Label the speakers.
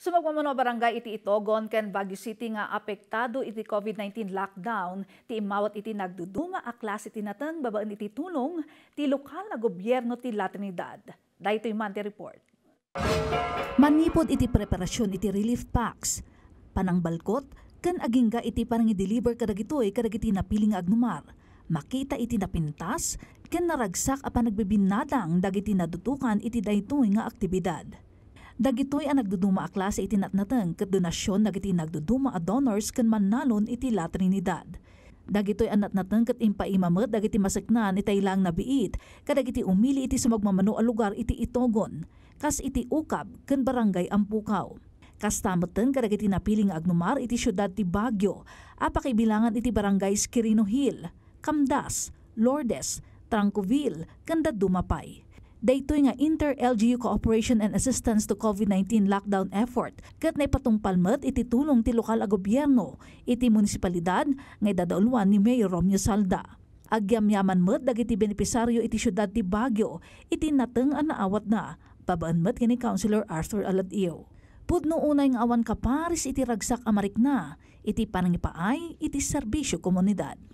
Speaker 1: Sa magmamano barangay iti Itogon ken Baguio City nga apektado iti COVID-19 lockdown, ti imawat iti nagduduma a klase iti natang babaan iti tulong, ti lokal na gobyerno ti La Trinidad. Dahito yung Mante Report. Manipod iti preparasyon iti relief packs, panangbalkot, kan agingga iti parang i-deliver kadagitoy kadagiti napiling agnumar. Makita iti napintas, kan naragsak apan nagbibinadang dagiti nadutukan iti daytoy nga aktibidad. Dagitoy ang nagduduma akla sa itinatnatang kat donasyon dagiti nagduduma a donors kan manalon iti La Trinidad. Dagitoy ang natnateng ket impaimamet dagiti masaknan itay lang nabiit kadagiti umili iti sumagmamano a lugar iti itogon kas iti ukab ken barangay Ampukaw. Kas tamatan kadagiti napiling agnumar iti syudad ti Baguio apakibilangan iti barangay Skirino Hill, Camdas, Lourdes, Trancoville, kanda Dumapay daytoy nga Inter-LGU Cooperation and Assistance to COVID-19 Lockdown Effort ket na ipatungpalmat iti tulong ti lokal a gobyerno iti munisipalidad nga idadaulwan ni Mayor Romeo Salda. Agyamyaman met dagiti benepisaryo iti siyudad ti Baguio iti nateng an naawat na babaan mat ni Councilor Arthur Aladio. Pudno unay nga awan ka iti ragsak amarik na iti panangipaay iti serbisyo komunidad.